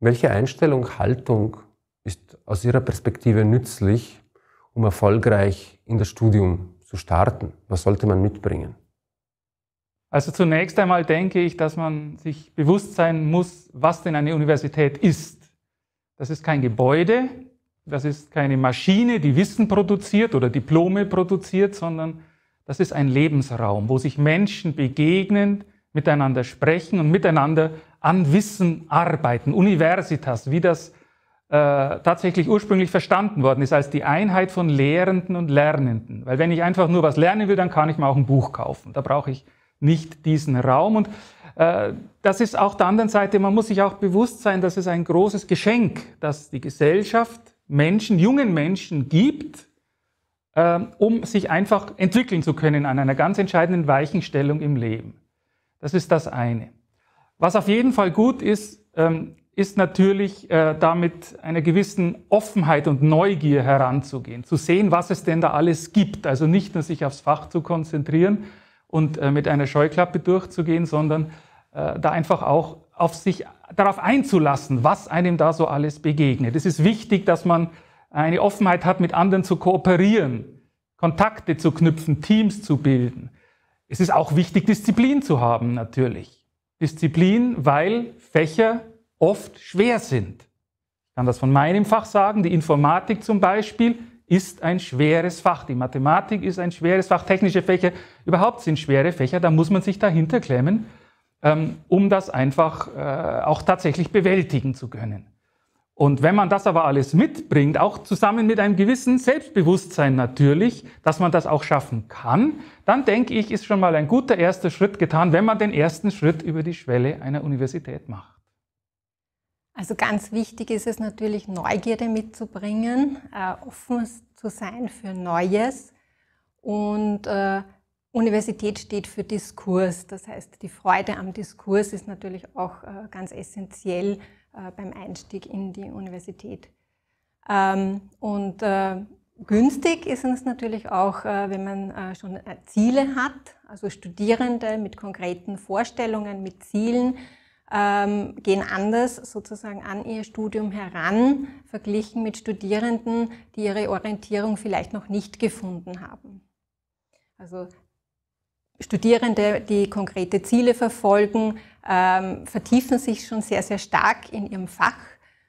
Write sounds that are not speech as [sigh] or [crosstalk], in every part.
Welche Einstellung, Haltung ist aus Ihrer Perspektive nützlich, um erfolgreich in das Studium zu starten? Was sollte man mitbringen? Also zunächst einmal denke ich, dass man sich bewusst sein muss, was denn eine Universität ist. Das ist kein Gebäude, das ist keine Maschine, die Wissen produziert oder Diplome produziert, sondern das ist ein Lebensraum, wo sich Menschen begegnen, miteinander sprechen und miteinander an Wissen arbeiten. Universitas, wie das äh, tatsächlich ursprünglich verstanden worden ist, als die Einheit von Lehrenden und Lernenden. Weil wenn ich einfach nur was lernen will, dann kann ich mir auch ein Buch kaufen. Da brauche ich nicht diesen Raum. Und äh, das ist auch der anderen Seite, man muss sich auch bewusst sein, dass es ein großes Geschenk, dass die Gesellschaft Menschen, jungen Menschen gibt, äh, um sich einfach entwickeln zu können an einer ganz entscheidenden Weichenstellung im Leben. Das ist das eine. Was auf jeden Fall gut ist, ähm, ist natürlich äh, damit einer gewissen Offenheit und Neugier heranzugehen, zu sehen, was es denn da alles gibt. Also nicht nur sich aufs Fach zu konzentrieren und äh, mit einer Scheuklappe durchzugehen, sondern äh, da einfach auch auf sich darauf einzulassen, was einem da so alles begegnet. Es ist wichtig, dass man eine Offenheit hat, mit anderen zu kooperieren, Kontakte zu knüpfen, Teams zu bilden. Es ist auch wichtig, Disziplin zu haben, natürlich. Disziplin, weil Fächer oft schwer sind. Ich kann das von meinem Fach sagen. Die Informatik zum Beispiel ist ein schweres Fach. Die Mathematik ist ein schweres Fach. Technische Fächer überhaupt sind schwere Fächer. Da muss man sich dahinter klemmen, ähm, um das einfach äh, auch tatsächlich bewältigen zu können. Und wenn man das aber alles mitbringt, auch zusammen mit einem gewissen Selbstbewusstsein natürlich, dass man das auch schaffen kann, dann denke ich, ist schon mal ein guter erster Schritt getan, wenn man den ersten Schritt über die Schwelle einer Universität macht. Also ganz wichtig ist es natürlich, Neugierde mitzubringen, äh, offen zu sein für Neues. Und äh, Universität steht für Diskurs. Das heißt, die Freude am Diskurs ist natürlich auch äh, ganz essentiell äh, beim Einstieg in die Universität. Ähm, und äh, günstig ist es natürlich auch, äh, wenn man schon Ziele hat, also Studierende mit konkreten Vorstellungen, mit Zielen, ähm, gehen anders sozusagen an ihr Studium heran, verglichen mit Studierenden, die ihre Orientierung vielleicht noch nicht gefunden haben. Also Studierende, die konkrete Ziele verfolgen, ähm, vertiefen sich schon sehr, sehr stark in ihrem Fach,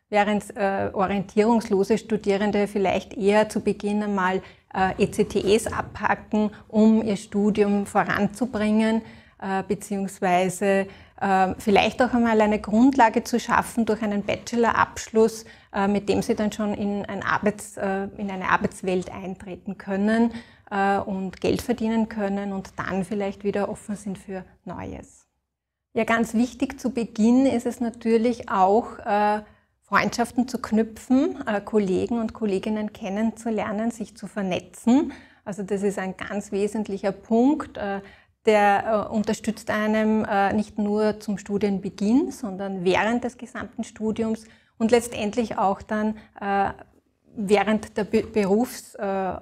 während äh, orientierungslose Studierende vielleicht eher zu Beginn einmal äh, ECTS abhacken, um ihr Studium voranzubringen. Äh, beziehungsweise ähm, vielleicht auch einmal eine Grundlage zu schaffen durch einen Bachelorabschluss, äh, mit dem sie dann schon in, ein Arbeits, äh, in eine Arbeitswelt eintreten können und Geld verdienen können und dann vielleicht wieder offen sind für Neues. Ja, ganz wichtig zu Beginn ist es natürlich auch, Freundschaften zu knüpfen, Kollegen und Kolleginnen kennenzulernen, sich zu vernetzen. Also das ist ein ganz wesentlicher Punkt der äh, unterstützt einem äh, nicht nur zum Studienbeginn, sondern während des gesamten Studiums und letztendlich auch dann äh, während der Be Berufs, äh,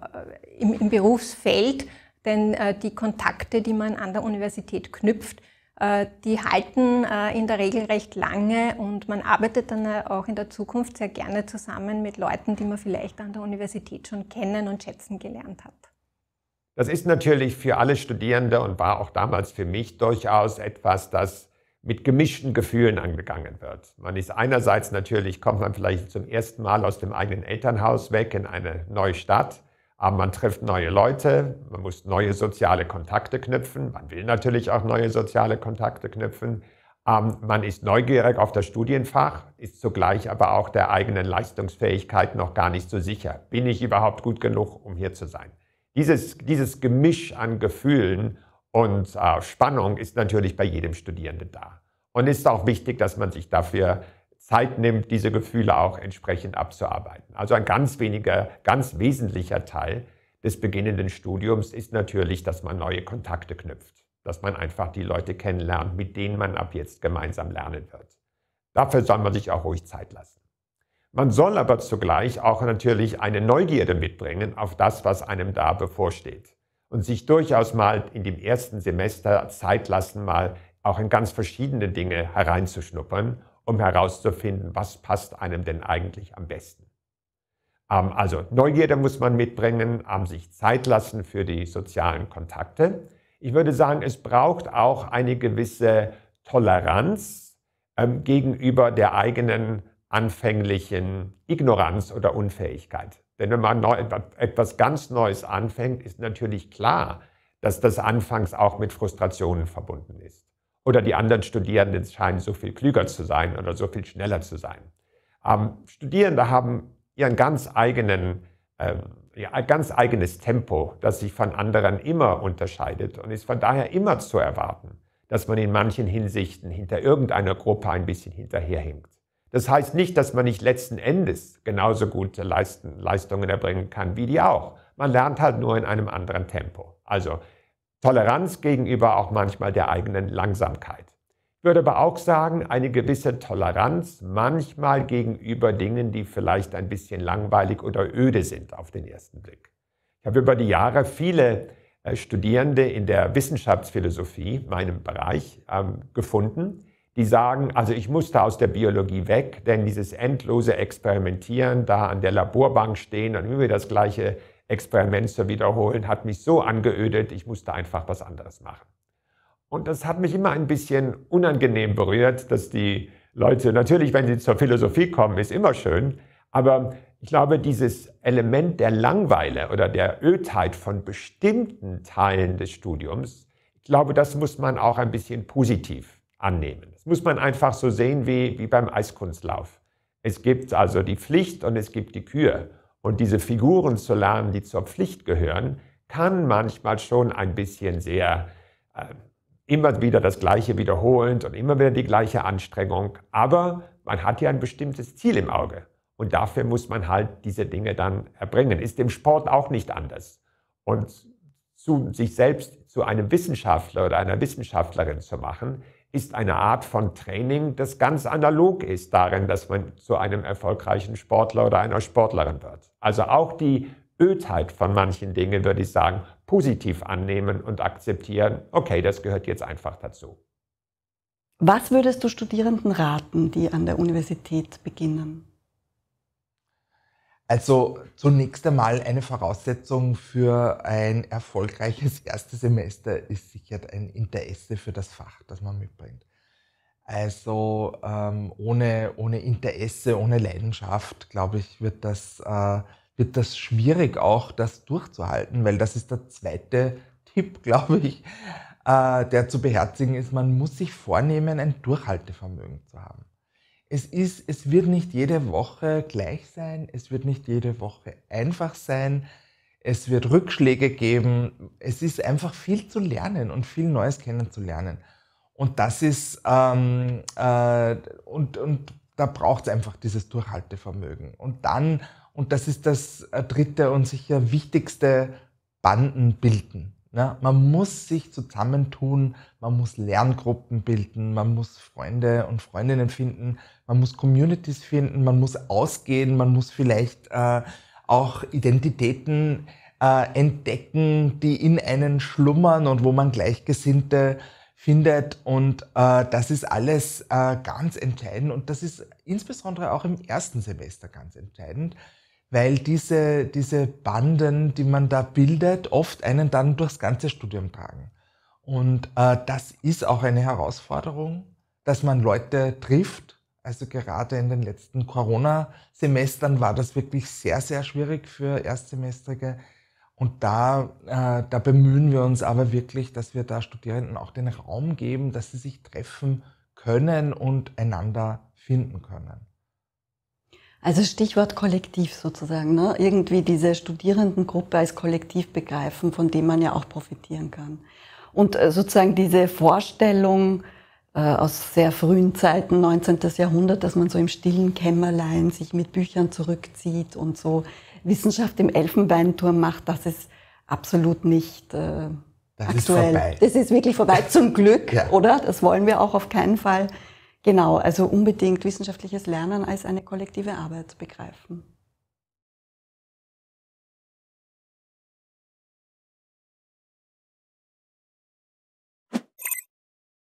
im, im, Berufsfeld, denn äh, die Kontakte, die man an der Universität knüpft, äh, die halten in der Regel recht lange und man arbeitet dann auch in der Zukunft sehr gerne zusammen mit Leuten, die man vielleicht an der Universität schon kennen und schätzen gelernt hat. Das ist natürlich für alle Studierende und war auch damals für mich durchaus etwas, das mit gemischten Gefühlen angegangen wird. Man ist einerseits natürlich, kommt man vielleicht zum ersten Mal aus dem eigenen Elternhaus weg in eine neue Stadt, aber man trifft neue Leute, man muss neue soziale Kontakte knüpfen, man will natürlich auch neue soziale Kontakte knüpfen, ähm, man ist neugierig auf das Studienfach, ist zugleich aber auch der eigenen Leistungsfähigkeit noch gar nicht so sicher. Bin ich überhaupt gut genug, um hier zu sein? Dieses, dieses Gemisch an Gefühlen und äh, Spannung ist natürlich bei jedem Studierenden da. Und ist auch wichtig, dass man sich dafür Zeit nimmt, diese Gefühle auch entsprechend abzuarbeiten. Also ein ganz weniger, ganz wesentlicher Teil des beginnenden Studiums ist natürlich, dass man neue Kontakte knüpft, dass man einfach die Leute kennenlernt, mit denen man ab jetzt gemeinsam lernen wird. Dafür soll man sich auch ruhig Zeit lassen. Man soll aber zugleich auch natürlich eine Neugierde mitbringen auf das, was einem da bevorsteht und sich durchaus mal in dem ersten Semester Zeit lassen, mal auch in ganz verschiedene Dinge hereinzuschnuppern, um herauszufinden, was passt einem denn eigentlich am besten. Ähm, also Neugierde muss man mitbringen, ähm, sich Zeit lassen für die sozialen Kontakte. Ich würde sagen, es braucht auch eine gewisse Toleranz ähm, gegenüber der eigenen anfänglichen Ignoranz oder Unfähigkeit. Denn wenn man etwas ganz Neues anfängt, ist natürlich klar, dass das anfangs auch mit Frustrationen verbunden ist. Oder die anderen Studierenden scheinen so viel klüger zu sein oder so viel schneller zu sein. Ähm, Studierende haben ihren ganz eigenen, äh, ihr ganz eigenes Tempo, das sich von anderen immer unterscheidet und ist von daher immer zu erwarten, dass man in manchen Hinsichten hinter irgendeiner Gruppe ein bisschen hinterherhinkt. Das heißt nicht, dass man nicht letzten Endes genauso gute Leistungen erbringen kann wie die auch. Man lernt halt nur in einem anderen Tempo. Also Toleranz gegenüber auch manchmal der eigenen Langsamkeit. Ich würde aber auch sagen, eine gewisse Toleranz manchmal gegenüber Dingen, die vielleicht ein bisschen langweilig oder öde sind auf den ersten Blick. Ich habe über die Jahre viele äh, Studierende in der Wissenschaftsphilosophie, meinem Bereich, ähm, gefunden, die sagen, also ich musste aus der Biologie weg, denn dieses endlose Experimentieren, da an der Laborbank stehen und immer das gleiche Experiment zu wiederholen, hat mich so angeödet, ich musste einfach was anderes machen. Und das hat mich immer ein bisschen unangenehm berührt, dass die Leute, natürlich, wenn sie zur Philosophie kommen, ist immer schön, aber ich glaube, dieses Element der Langweile oder der Ödheit von bestimmten Teilen des Studiums, ich glaube, das muss man auch ein bisschen positiv annehmen. Das muss man einfach so sehen wie, wie beim Eiskunstlauf. Es gibt also die Pflicht und es gibt die Kür. Und diese Figuren zu lernen, die zur Pflicht gehören, kann manchmal schon ein bisschen sehr äh, immer wieder das Gleiche wiederholend und immer wieder die gleiche Anstrengung. Aber man hat ja ein bestimmtes Ziel im Auge. Und dafür muss man halt diese Dinge dann erbringen. Ist im Sport auch nicht anders. Und zu, sich selbst zu einem Wissenschaftler oder einer Wissenschaftlerin zu machen, ist eine Art von Training, das ganz analog ist darin, dass man zu einem erfolgreichen Sportler oder einer Sportlerin wird. Also auch die Ödheit von manchen Dingen, würde ich sagen, positiv annehmen und akzeptieren. Okay, das gehört jetzt einfach dazu. Was würdest du Studierenden raten, die an der Universität beginnen? Also zunächst einmal eine Voraussetzung für ein erfolgreiches erstes Semester ist sicher ein Interesse für das Fach, das man mitbringt. Also ähm, ohne, ohne Interesse, ohne Leidenschaft, glaube ich, wird das, äh, wird das schwierig auch, das durchzuhalten, weil das ist der zweite Tipp, [laughs] glaube ich, äh, der zu beherzigen ist. Man muss sich vornehmen, ein Durchhaltevermögen zu haben es, ist, es wird nicht jede Woche gleich sein, es wird nicht jede Woche einfach sein, es wird Rückschläge geben, es ist einfach viel zu lernen und viel Neues kennenzulernen. Und das ist, ähm, äh, und, und da braucht es einfach dieses Durchhaltevermögen. Und dann, und das ist das äh, dritte und sicher wichtigste, Banden bilden. Ja, man muss sich zusammentun, man muss Lerngruppen bilden, man muss Freunde und Freundinnen finden, man muss Communities finden, man muss ausgehen, man muss vielleicht äh, auch Identitäten äh, entdecken, die in einen schlummern und wo man Gleichgesinnte findet. Und äh, das ist alles äh, ganz entscheidend. Und das ist insbesondere auch im ersten Semester ganz entscheidend, weil diese, diese Banden, die man da bildet, oft einen dann durchs ganze Studium tragen. Und äh, das ist auch eine Herausforderung, dass man Leute trifft. Also gerade in den letzten Corona-Semestern war das wirklich sehr, sehr schwierig für Erstsemestrige. Und da, äh, da bemühen wir uns aber wirklich, dass wir da Studierenden auch den Raum geben, dass sie sich treffen können und einander finden können. Also Stichwort Kollektiv sozusagen, ne? irgendwie diese Studierendengruppe als Kollektiv begreifen, von dem man ja auch profitieren kann. Und äh, sozusagen diese Vorstellung äh, aus sehr frühen Zeiten, 19. Jahrhundert, dass man so im stillen Kämmerlein sich mit Büchern zurückzieht und so Wissenschaft im Elfenbeinturm macht, das ist absolut nicht äh, das aktuell. Ist vorbei. Das ist wirklich vorbei, [laughs] zum Glück, ja. oder? Das wollen wir auch auf keinen Fall. Genau, also unbedingt wissenschaftliches Lernen als eine kollektive Arbeit begreifen.